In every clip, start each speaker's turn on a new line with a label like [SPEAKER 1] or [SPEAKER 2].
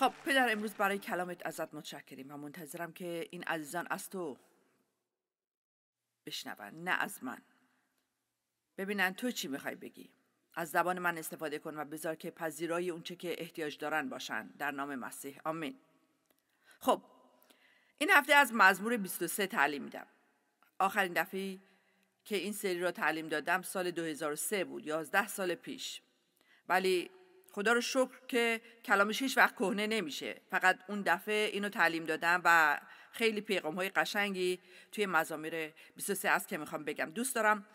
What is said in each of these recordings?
[SPEAKER 1] خب پدر امروز برای کلامت ازت متشکریم و منتظرم که این عزیزان از تو بشنون نه از من ببینن تو چی میخوای بگی از زبان من استفاده کن و بذار که پذیرای اونچه که احتیاج دارن باشن در نام مسیح آمین خب این هفته از مزمور 23 تعلیم میدم آخرین دفعه که این سری را تعلیم دادم سال 2003 بود 11 سال پیش ولی خدا رو شکر که کلامش هیچ وقت کهنه نمیشه فقط اون دفعه اینو تعلیم دادم و خیلی پیغام های قشنگی توی مزامیر 23 است که میخوام بگم دوست دارم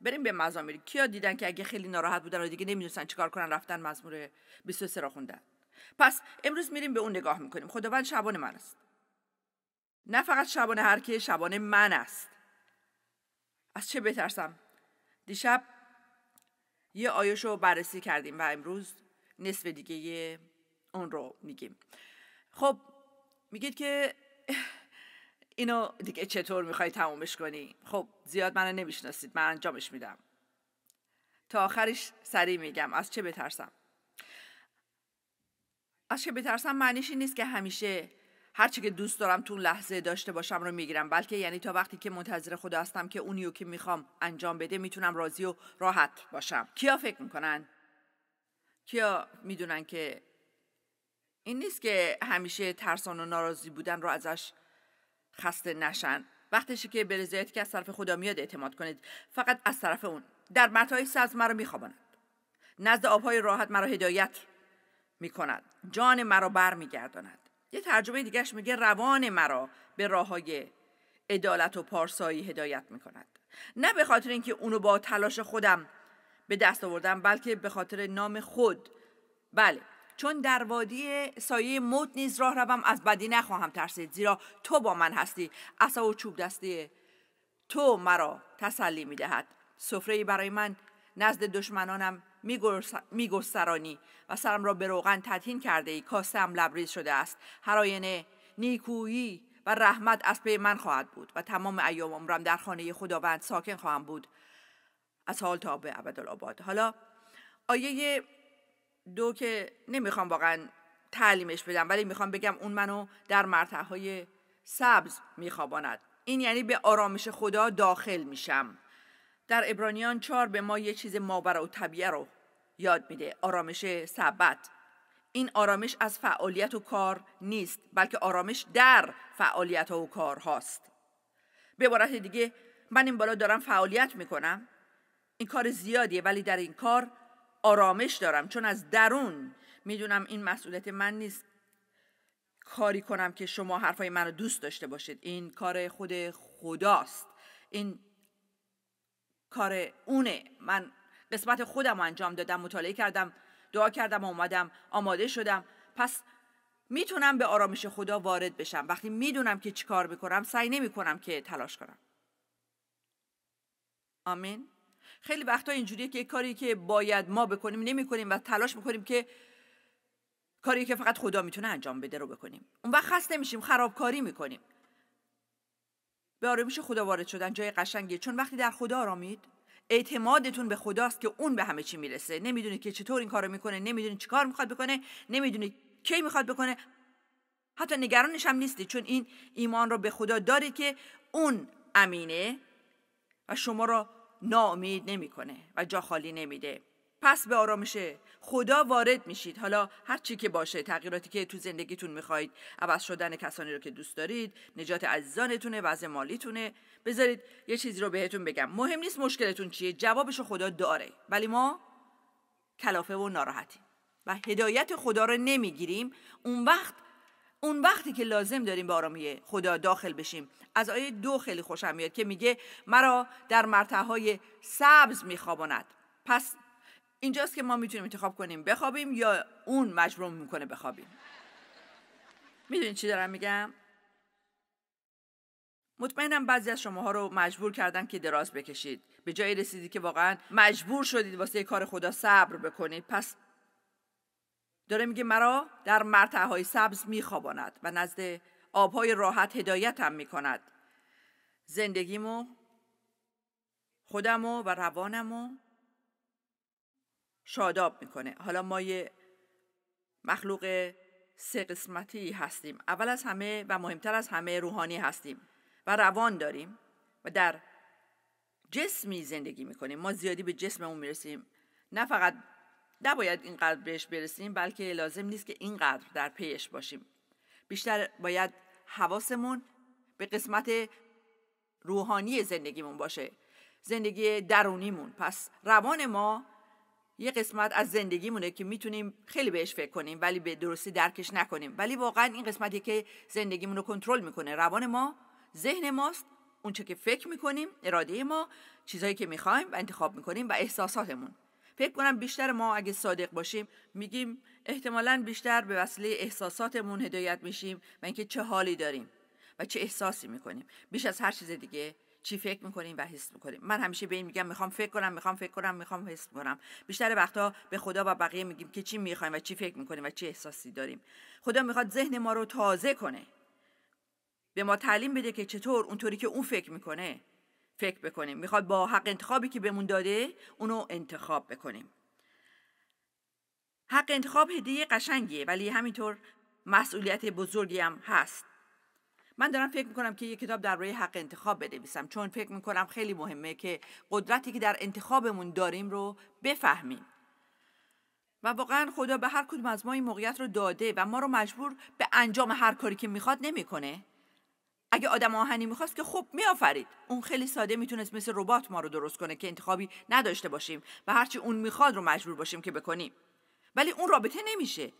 [SPEAKER 1] بریم به مزامیر کیا دیدن که اگه خیلی ناراحت بودن و دیگه نمیدونستن چیکار کنن رفتن مزمور 23 را خوندن پس امروز میریم به اون نگاه میکنیم خداوند شبان من است نه فقط شبان هر که شبان من است از چه بترسم دیشب یه آیش رو بررسی کردیم و امروز نصف دیگه اون رو میگیم خب میگید که اینو دیگه چطور میخوای تمومش کنی خب زیاد منو نمیشناسید من انجامش میدم تا آخرش سریع میگم از چه بترسم از چه بترسم معنیش این نیست که همیشه هر که دوست دارم تو لحظه داشته باشم رو میگیرم بلکه یعنی تا وقتی که منتظر خدا هستم که اونیو که میخوام انجام بده میتونم راضی و راحت باشم کیا فکر میکنن کیا میدونن که این نیست که همیشه ترسان و ناراضی بودن رو ازش خسته نشن وقتشه که به که از طرف خدا میاد اعتماد کنید فقط از طرف اون در متای سبز مرا میخواباند نزد آبهای راحت مرا هدایت میکند جان مرا برمیگرداند یه ترجمه دیگهش میگه روان مرا به راه عدالت و پارسایی هدایت میکند نه به خاطر اینکه اونو با تلاش خودم به دست آوردن بلکه به خاطر نام خود بله چون در وادی سایه موت نیز راه روم از بدی نخواهم ترسید زیرا تو با من هستی عصا و چوب دستی تو مرا تسلی می دهد سفره برای من نزد دشمنانم میگسترانی و سرم را به روغن تدهین کرده ای کاستم لبریز شده است هر نیکویی و رحمت از پی من خواهد بود و تمام ایام عمرم در خانه خداوند ساکن خواهم بود از حال تا به عبدالعباد حالا آیه دو که نمیخوام واقعا تعلیمش بدم ولی میخوام بگم اون منو در مرتح های سبز میخواباند این یعنی به آرامش خدا داخل میشم در ابرانیان چار به ما یه چیز ماورا و طبیعه رو یاد میده آرامش سبت این آرامش از فعالیت و کار نیست بلکه آرامش در فعالیت و کار هاست به عبارت دیگه من این بالا دارم فعالیت میکنم این کار زیادیه ولی در این کار آرامش دارم چون از درون میدونم این مسئولیت من نیست کاری کنم که شما حرفای منو دوست داشته باشید این کار خود خداست این کار اونه من قسمت خودم انجام دادم مطالعه کردم دعا کردم اومدم آماده شدم پس میتونم به آرامش خدا وارد بشم وقتی میدونم که چیکار میکنم سعی نمیکنم که تلاش کنم آمین خیلی وقتا اینجوریه که کاری که باید ما بکنیم نمیکنیم و تلاش میکنیم که کاری که فقط خدا میتونه انجام بده رو بکنیم اون وقت خسته میشیم خرابکاری میکنیم به آرامش خدا وارد شدن جای قشنگیه چون وقتی در خدا آرامید اعتمادتون به خداست که اون به همه چی میرسه نمیدونید که چطور این کارو میکنه نمیدونید چیکار میخواد بکنه نمیدونید کی میخواد بکنه حتی نگرانش هم نیستی چون این ایمان رو به خدا داره که اون امینه و شما را ناامید نمیکنه و جا خالی نمیده پس به آرامشه خدا وارد میشید حالا هر چی که باشه تغییراتی که تو زندگیتون میخواید عوض شدن کسانی رو که دوست دارید نجات عزیزانتونه وضع مالیتونه بذارید یه چیزی رو بهتون بگم مهم نیست مشکلتون چیه جوابشو خدا داره ولی ما کلافه و ناراحتیم و هدایت خدا رو نمیگیریم اون وقت اون وقتی که لازم داریم به آرامی خدا داخل بشیم از آیه دو خیلی خوشم میاد که میگه مرا در های سبز میخواباند پس اینجاست که ما میتونیم انتخاب کنیم بخوابیم یا اون مجبور میکنه بخوابیم میدونید چی دارم میگم مطمئنم بعضی از شماها رو مجبور کردن که دراز بکشید به جای رسیدی که واقعا مجبور شدید واسه کار خدا صبر بکنید پس داره میگه مرا در مرتعهای سبز میخواباند و نزد آبهای راحت هدایتم میکند زندگیمو خودمو و روانمو شاداب میکنه حالا ما یه مخلوق سه قسمتی هستیم اول از همه و مهمتر از همه روحانی هستیم و روان داریم و در جسمی زندگی میکنیم ما زیادی به جسممون میرسیم نه فقط نباید اینقدر بهش برسیم بلکه لازم نیست که اینقدر در پیش باشیم بیشتر باید حواسمون به قسمت روحانی زندگیمون باشه زندگی درونیمون پس روان ما یه قسمت از زندگیمونه که میتونیم خیلی بهش فکر کنیم ولی به درستی درکش نکنیم ولی واقعا این قسمتی که زندگیمون رو کنترل میکنه روان ما ذهن ماست اونچه که فکر میکنیم اراده ما چیزایی که میخوایم و انتخاب میکنیم و احساساتمون فکر کنم بیشتر ما اگه صادق باشیم میگیم احتمالا بیشتر به وسیله احساساتمون هدایت میشیم و اینکه چه حالی داریم و چه احساسی میکنیم بیش از هر چیز دیگه چی فکر میکنیم و حس میکنیم من همیشه به این میگم میخوام فکر کنم میخوام فکر کنم میخوام حس کنم بیشتر وقتها به خدا و بقیه میگیم که چی میخوایم و چی فکر میکنیم و چه احساسی داریم خدا میخواد ذهن ما رو تازه کنه به ما تعلیم بده که چطور اونطوری که اون فکر میکنه فکر بکنیم میخواد با حق انتخابی که بهمون داده اونو انتخاب بکنیم حق انتخاب هدیه قشنگیه ولی همینطور مسئولیت بزرگی هم هست من دارم فکر میکنم که یه کتاب در روی حق انتخاب بنویسم چون فکر میکنم خیلی مهمه که قدرتی که در انتخابمون داریم رو بفهمیم و واقعا خدا به هر کدوم از ما این موقعیت رو داده و ما رو مجبور به انجام هر کاری که میخواد نمیکنه اگه آدم آهنی میخواست که خب میآفرید اون خیلی ساده میتونست مثل ربات ما رو درست کنه که انتخابی نداشته باشیم و هرچی اون میخواد رو مجبور باشیم که بکنیم ولی اون رابطه نمیشه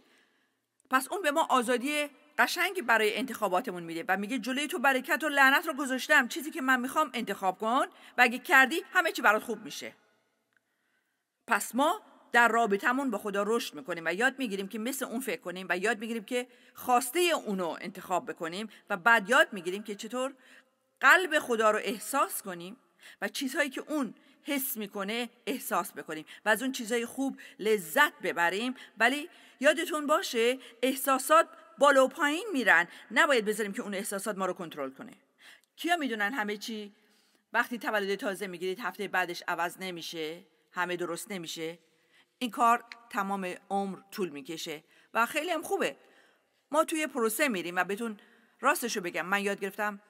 [SPEAKER 1] پس اون به ما آزادی قشنگی برای انتخاباتمون میده و میگه جلوی تو برکت و لعنت رو گذاشتم چیزی که من میخوام انتخاب کن و اگه کردی همه چی برات خوب میشه پس ما در رابطمون با خدا رشد میکنیم و یاد میگیریم که مثل اون فکر کنیم و یاد میگیریم که خواسته اونو انتخاب بکنیم و بعد یاد میگیریم که چطور قلب خدا رو احساس کنیم و چیزهایی که اون حس میکنه احساس بکنیم و از اون چیزهای خوب لذت ببریم ولی یادتون باشه احساسات بالا و پایین میرن نباید بذاریم که اون احساسات ما رو کنترل کنه کیا میدونن همه چی وقتی تولد تازه میگیرید هفته بعدش عوض نمیشه همه درست نمیشه این کار تمام عمر طول میکشه و خیلی هم خوبه ما توی پروسه میریم و راستش راستشو بگم من یاد گرفتم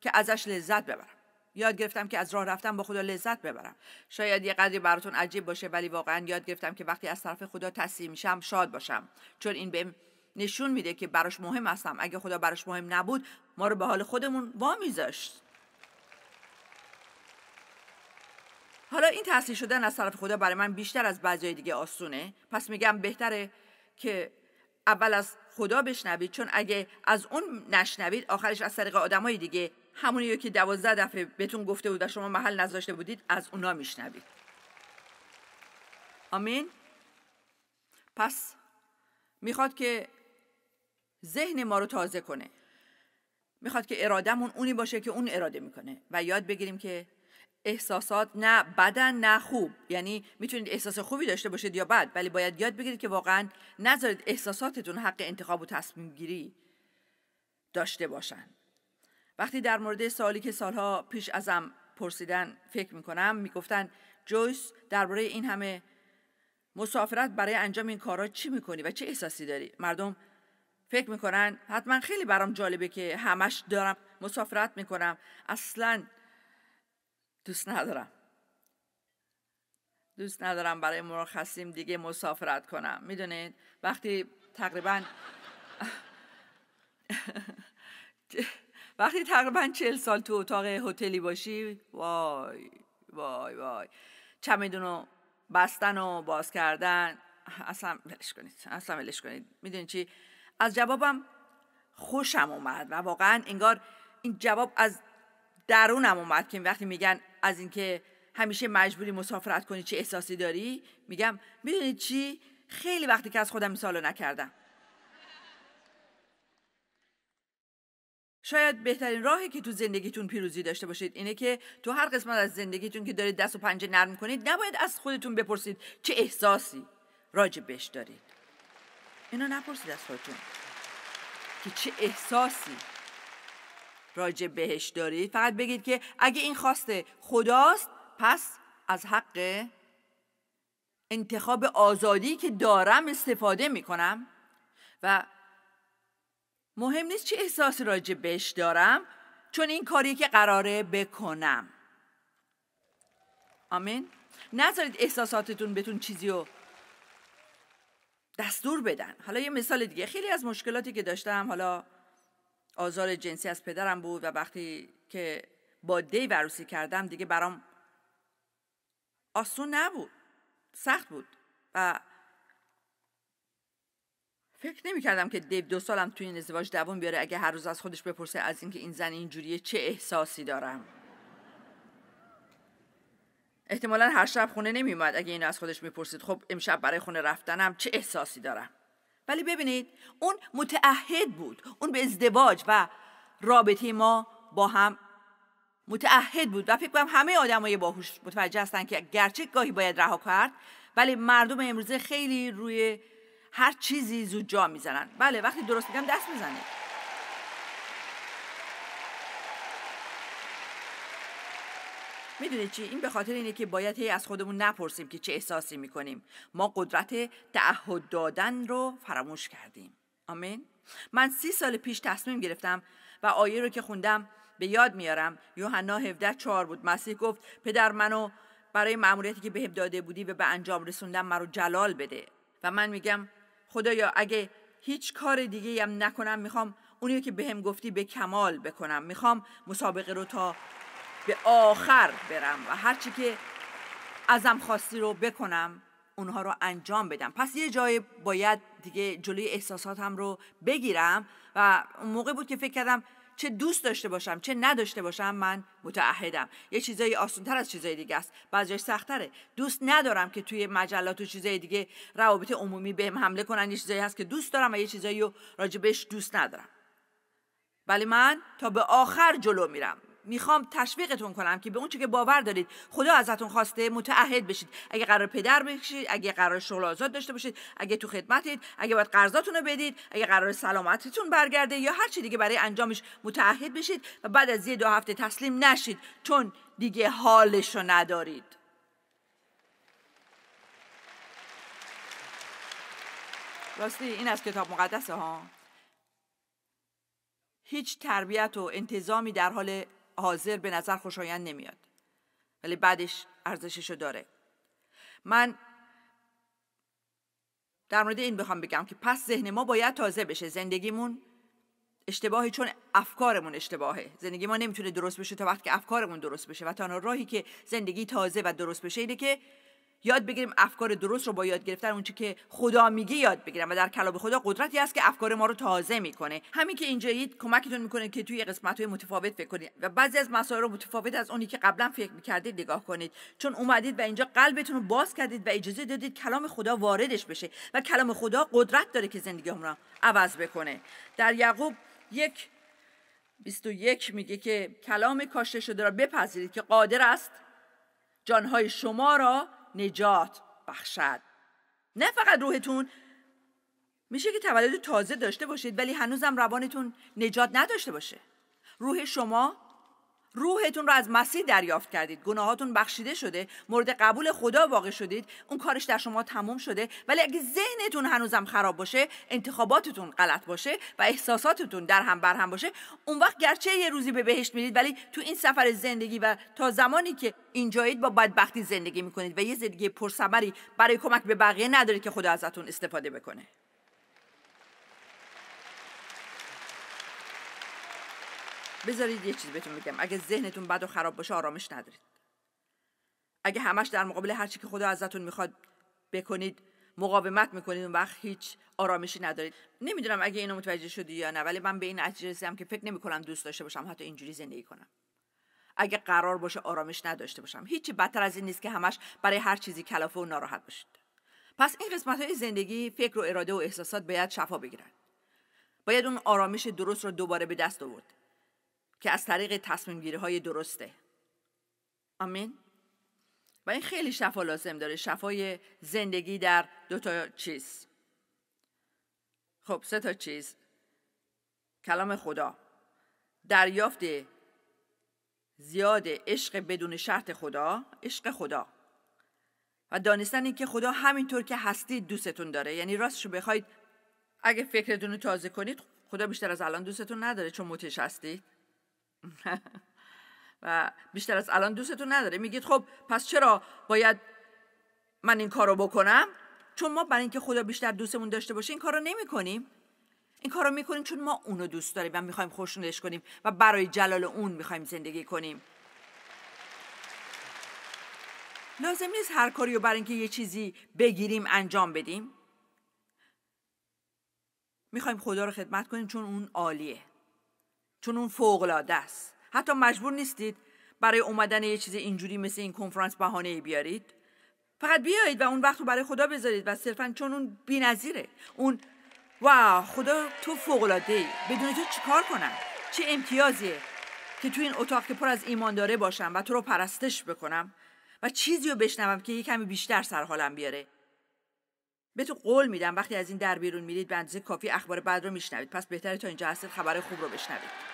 [SPEAKER 1] که ازش لذت ببرم یاد گرفتم که از راه رفتن با خدا لذت ببرم شاید یه قدری براتون عجیب باشه ولی واقعا یاد گرفتم که وقتی از طرف خدا تصدیم میشم شاد باشم چون این به نشون میده که براش مهم هستم اگه خدا براش مهم نبود ما رو به حال خودمون وا میذاشت حالا این تحصیل شدن از طرف خدا برای من بیشتر از بعضی دیگه آسونه پس میگم بهتره که اول از خدا بشنوید چون اگه از اون نشنوید آخرش از طریق آدمای دیگه همونی که دوازده دفعه بهتون گفته بود و شما محل نذاشته بودید از اونا میشنوید آمین پس میخواد که ذهن ما رو تازه کنه میخواد که ارادهمون اونی باشه که اون اراده میکنه و یاد بگیریم که احساسات نه بدن نه خوب یعنی میتونید احساس خوبی داشته باشید یا بد ولی باید یاد بگیرید که واقعا نذارید احساساتتون حق انتخاب و تصمیم گیری داشته باشن وقتی در مورد سالی که سالها پیش ازم پرسیدن فکر میکنم میگفتن جویس درباره این همه مسافرت برای انجام این کارا چی میکنی و چه احساسی داری مردم فکر میکنن حتما خیلی برام جالبه که همش دارم مسافرت میکنم اصلا دوست ندارم دوست ندارم برای مرخصیم دیگه مسافرت کنم میدونید وقتی تقریبا وقتی تقریبا چل سال تو اتاق هتلی باشی وای وای وای چمیدون رو بستن و باز کردن اصلا ولش کنید اصلا ولش کنید میدونید چی از جوابم خوشم اومد و واقعا انگار این جواب از درونم اومد که وقتی میگن از اینکه همیشه مجبوری مسافرت کنی چه احساسی داری میگم میدونی چی خیلی وقتی که از خودم مثال نکردم شاید بهترین راهی که تو زندگیتون پیروزی داشته باشید اینه که تو هر قسمت از زندگیتون که دارید دست و پنجه نرم کنید نباید از خودتون بپرسید چه احساسی راجع بهش دارید اینا نپرسید از خودتون که چه احساسی راجع بهش دارید فقط بگید که اگه این خواست خداست پس از حق انتخاب آزادی که دارم استفاده میکنم و مهم نیست چه احساس راجع بهش دارم چون این کاری که قراره بکنم آمین نذارید احساساتتون بتون چیزی رو دستور بدن حالا یه مثال دیگه خیلی از مشکلاتی که داشتم حالا آزار جنسی از پدرم بود و وقتی که با دی وروسی کردم دیگه برام آسون نبود سخت بود و فکر نمی کردم که دیو دو سالم توی این ازدواج دوام بیاره اگه هر روز از خودش بپرسه از اینکه این زن اینجوریه چه احساسی دارم احتمالا هر شب خونه نمی نمیومد اگه اینو از خودش میپرسید خب امشب برای خونه رفتنم چه احساسی دارم ولی ببینید اون متعهد بود اون به ازدواج و رابطه ما با هم متعهد بود و فکر کنم همه های باهوش متوجه هستن که گرچه گاهی باید رها کرد ولی مردم امروزه خیلی روی هر چیزی زود جا میزنن بله وقتی درست میگم دست میزنید میدونید چی این به خاطر اینه که باید هی از خودمون نپرسیم که چه احساسی میکنیم ما قدرت تعهد دادن رو فراموش کردیم آمین من سی سال پیش تصمیم گرفتم و آیه رو که خوندم به یاد میارم یوحنا 17 4 بود مسیح گفت پدر منو برای مأموریتی که بهم داده بودی و به انجام رسوندم مرا جلال بده و من میگم خدایا اگه هیچ کار دیگه هم نکنم میخوام اونی که بهم گفتی به کمال بکنم میخوام مسابقه رو تا به آخر برم و هرچی که ازم خواستی رو بکنم اونها رو انجام بدم پس یه جای باید دیگه جلوی احساساتم رو بگیرم و اون موقع بود که فکر کردم چه دوست داشته باشم چه نداشته باشم من متعهدم یه چیزایی آسونتر از چیزای دیگه است بعضیش سختره دوست ندارم که توی مجلات و چیزای دیگه روابط عمومی بهم حمله کنن یه چیزایی هست که دوست دارم و یه چیزایی رو راجبش دوست ندارم ولی من تا به آخر جلو میرم میخوام تشویقتون کنم که به اون چی که باور دارید خدا ازتون خواسته متعهد بشید اگه قرار پدر بشید اگه قرار شغل آزاد داشته باشید اگه تو خدمتید اگه باید قرضاتون رو بدید اگه قرار سلامتتون برگرده یا هر چی دیگه برای انجامش متعهد بشید و بعد از یه دو هفته تسلیم نشید چون دیگه حالش رو ندارید راستی این از کتاب مقدس ها هیچ تربیت و انتظامی در حال حاضر به نظر خوشایند نمیاد ولی بعدش ارزشش رو داره من در مورد این بخوام بگم که پس ذهن ما باید تازه بشه زندگیمون اشتباهی چون افکارمون اشتباهه زندگی ما نمیتونه درست بشه تا وقتی که افکارمون درست بشه و تنها راهی که زندگی تازه و درست بشه اینه که یاد بگیریم افکار درست رو با یاد گرفتن اونچه که خدا میگه یاد بگیرم و در کلام خدا قدرتی هست که افکار ما رو تازه میکنه همین که اینجا کمکتون میکنه که توی قسمت های متفاوت فکر کنید و بعضی از مسائل رو متفاوت از اونی که قبلا فکر میکردید نگاه کنید چون اومدید و اینجا قلبتون رو باز کردید و اجازه دادید کلام خدا واردش بشه و کلام خدا قدرت داره که زندگی رو عوض بکنه در یعقوب یک 21 میگه که کلام کاشته شده را بپذیرید که قادر است جانهای شما را نجات بخشد نه فقط روحتون میشه که تولد تازه داشته باشید ولی هنوزم روانتون نجات نداشته باشه روح شما روحتون رو از مسیح دریافت کردید گناهاتون بخشیده شده مورد قبول خدا واقع شدید اون کارش در شما تموم شده ولی اگه ذهنتون هنوزم خراب باشه انتخاباتتون غلط باشه و احساساتتون در هم بر هم باشه اون وقت گرچه یه روزی به بهشت میرید ولی تو این سفر زندگی و تا زمانی که اینجایید با بدبختی زندگی میکنید و یه زندگی پرثمری برای کمک به بقیه ندارید که خدا ازتون استفاده بکنه بذارید یه چیز بهتون بگم اگه ذهنتون بد و خراب باشه آرامش ندارید اگه همش در مقابل هر چی که خدا ازتون میخواد بکنید مقاومت میکنید اون وقت هیچ آرامشی ندارید نمیدونم اگه اینو متوجه شدی یا نه ولی من به این نتیجه رسیدم که فکر نمیکنم دوست داشته باشم حتی اینجوری زندگی کنم اگه قرار باشه آرامش نداشته باشم هیچی بدتر از این نیست که همش برای هر چیزی کلافه و ناراحت باشید پس این قسمت های زندگی فکر و اراده و احساسات باید شفا بگیرن باید اون آرامش درست رو دوباره به دست آورد که از طریق تصمیم گیری های درسته آمین و این خیلی شفا لازم داره شفای زندگی در دو تا چیز خب سه تا چیز کلام خدا دریافت زیاد عشق بدون شرط خدا عشق خدا و دانستن این که خدا همینطور که هستید دوستتون داره یعنی راستشو بخواید اگه فکرتون رو تازه کنید خدا بیشتر از الان دوستتون نداره چون متش هستید و بیشتر از الان دوستتون نداره میگید خب پس چرا باید من این کارو بکنم چون ما برای اینکه خدا بیشتر دوستمون داشته باشه این کارو نمیکنیم این کارو میکنیم چون ما اونو دوست داریم و میخوایم خوشنودش کنیم و برای جلال اون میخوایم زندگی کنیم لازم نیست هر کاری رو برای اینکه یه چیزی بگیریم انجام بدیم میخوایم خدا رو خدمت کنیم چون اون عالیه چون اون فوقلاده است حتی مجبور نیستید برای اومدن یه چیز اینجوری مثل این کنفرانس بهانه بیارید فقط بیایید و اون وقت رو برای خدا بذارید و صرفا چون اون بی‌نظیره اون وا خدا تو العاده ای بدون تو چیکار کنم چه امتیازیه که تو این اتاق که پر از ایمان داره باشم و تو رو پرستش بکنم و چیزی رو بشنوم که یه کمی بیشتر سر حالم بیاره تو قول میدم وقتی از این در بیرون میرید به اندازه کافی اخبار بعد رو میشنوید پس بهتره تا اینجا هستید خبر خوب رو بشنوید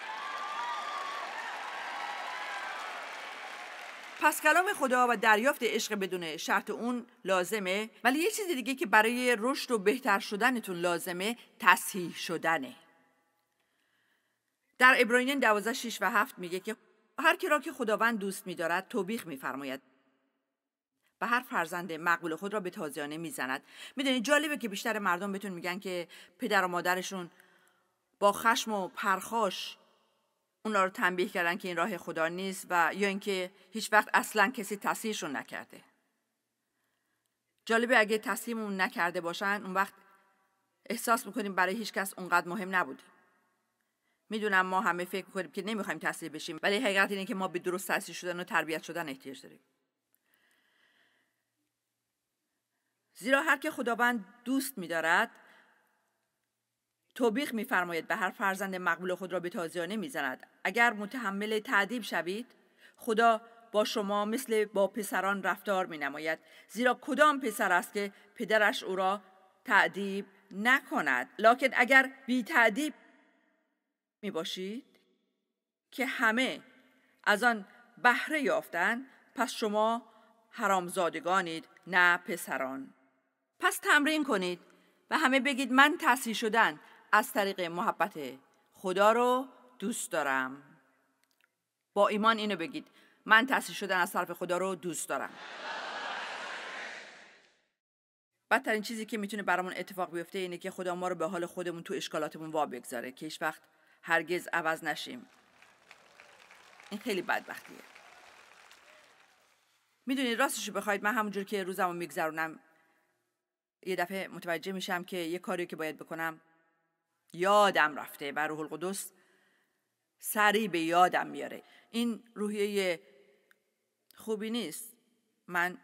[SPEAKER 1] پس کلام خدا و دریافت عشق بدون شرط اون لازمه ولی یه چیز دیگه که برای رشد و بهتر شدنتون لازمه تصحیح شدنه در ابراهیم 12 6 و 7 میگه که هر کی را که خداوند دوست میدارد توبیخ میفرماید هر فرزند مقبول خود را به تازیانه میزند میدونید جالبه که بیشتر مردم بهتون میگن که پدر و مادرشون با خشم و پرخاش اونا رو تنبیه کردن که این راه خدا نیست و یا اینکه هیچ وقت اصلا کسی تصحیحشون نکرده جالبه اگه تصحیحمون نکرده باشن اون وقت احساس میکنیم برای هیچ کس اونقدر مهم نبودیم میدونم ما همه فکر میکنیم که نمیخوایم تصحیح بشیم ولی حقیقت اینه که ما به درست تصحیح شدن و تربیت شدن احتیاج داریم زیرا هر که خداوند دوست می‌دارد توبیخ می‌فرماید به هر فرزند مقبول خود را به تازیانه می‌زند اگر متحمل تعدیب شوید خدا با شما مثل با پسران رفتار نماید. زیرا کدام پسر است که پدرش او را تعدیب نکند لکن اگر بی تعدیب می باشید که همه از آن بهره یافتند، پس شما حرامزادگانید نه پسران پس تمرین کنید و همه بگید من تصحیح شدن از طریق محبت خدا رو دوست دارم با ایمان اینو بگید من تصحیح شدن از طرف خدا رو دوست دارم بدترین چیزی که میتونه برامون اتفاق بیفته اینه که خدا ما رو به حال خودمون تو اشکالاتمون وا بگذاره که هیچ وقت هرگز عوض نشیم این خیلی بدبختیه میدونید راستش بخواید من همونجور که روزمو میگذرونم یه دفعه متوجه میشم که یه کاری که باید بکنم یادم رفته و روح القدس سریع به یادم میاره این روحیه خوبی نیست من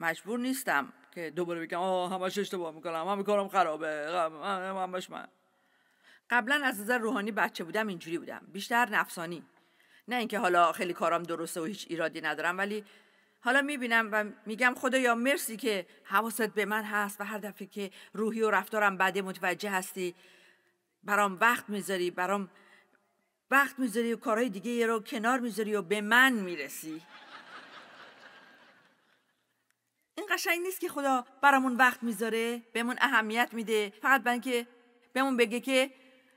[SPEAKER 1] مجبور نیستم که دوباره بگم آه همش اشتباه میکنم همه کارم خرابه همش من قبلا از نظر روحانی بچه بودم اینجوری بودم بیشتر نفسانی نه اینکه حالا خیلی کارم درسته و هیچ ایرادی ندارم ولی حالا میبینم و میگم خدا یا مرسی که حواست به من هست و هر دفعه که روحی و رفتارم بده متوجه هستی برام وقت میذاری برام وقت میذاری و کارهای دیگه رو کنار میذاری و به من میرسی این قشنگ نیست که خدا برامون وقت میذاره بهمون اهمیت میده فقط برای که بهمون بگه که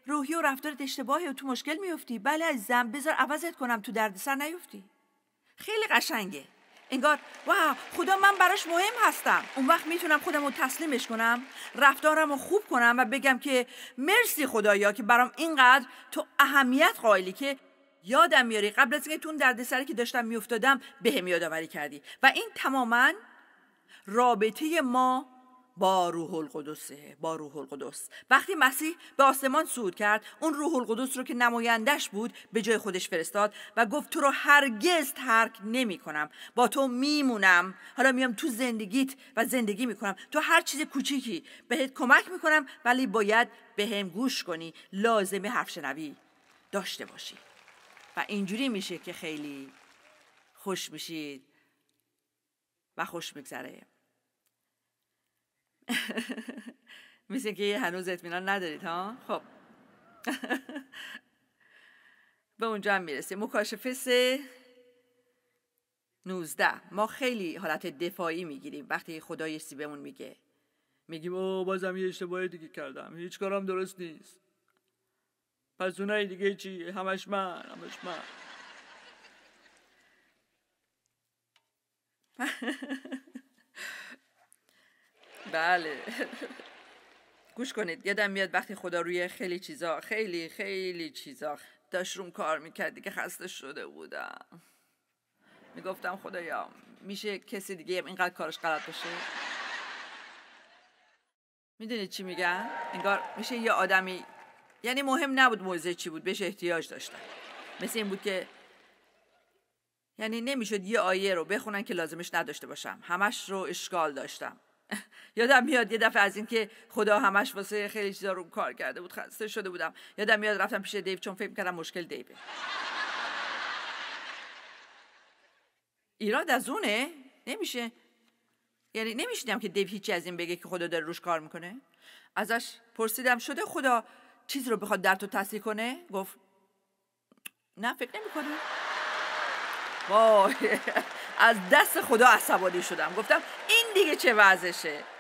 [SPEAKER 1] روحی و رفتارت اشتباهی و تو مشکل میفتی بله عزیزم بذار عوضت کنم تو دردسر نیفتی خیلی قشنگه انگار واو خدا من براش مهم هستم اون وقت میتونم خودم رو تسلیمش کنم رفتارم رو خوب کنم و بگم که مرسی خدایا که برام اینقدر تو اهمیت قائلی که یادم میاری قبل از اینکه تون دردسری که داشتم میافتادم بهم یادآوری کردی و این تماما رابطه ما با روح القدس با روح القدس وقتی مسیح به آسمان صعود کرد اون روح القدس رو که نمایندش بود به جای خودش فرستاد و گفت تو رو هرگز ترک نمی کنم با تو میمونم حالا میام تو زندگیت و زندگی میکنم تو هر چیز کوچیکی بهت کمک میکنم ولی باید به هم گوش کنی لازمه حرف شنوی داشته باشی و اینجوری میشه که خیلی خوش میشید و خوش میگذره مثل که هنوز اطمینان ندارید ها خب به اونجا هم میرسیم مکاشفه سه 19 ما خیلی حالت دفاعی میگیریم وقتی خدا یه بهمون میگه میگیم او بازم یه اشتباه دیگه کردم هیچ کارم درست نیست پس اونای دیگه چی همش من همش من بله گوش کنید یادم میاد وقتی خدا روی خیلی چیزا خیلی خیلی چیزا داشت روم کار میکردی که خسته شده بودم میگفتم خدایا میشه کسی دیگه اینقدر کارش غلط باشه میدونید چی میگن انگار میشه یه آدمی یعنی مهم نبود موزه چی بود بهش احتیاج داشتن مثل این بود که یعنی نمیشد یه آیه رو بخونن که لازمش نداشته باشم همش رو اشکال داشتم یادم میاد یه دفعه از اینکه خدا همش واسه خیلی چیزا رو کار کرده بود خسته شده بودم یادم میاد رفتم پیش دیو چون فکر کردم مشکل دیوه ایراد از اونه نمیشه یعنی نمیشیدم که دیو هیچی از این بگه که خدا داره روش کار میکنه ازش پرسیدم شده خدا چیز رو بخواد در تو تصدیق کنه گفت نه فکر نمیکنه وای از دست خدا عصبانی شدم گفتم این دیگه چه وضعشه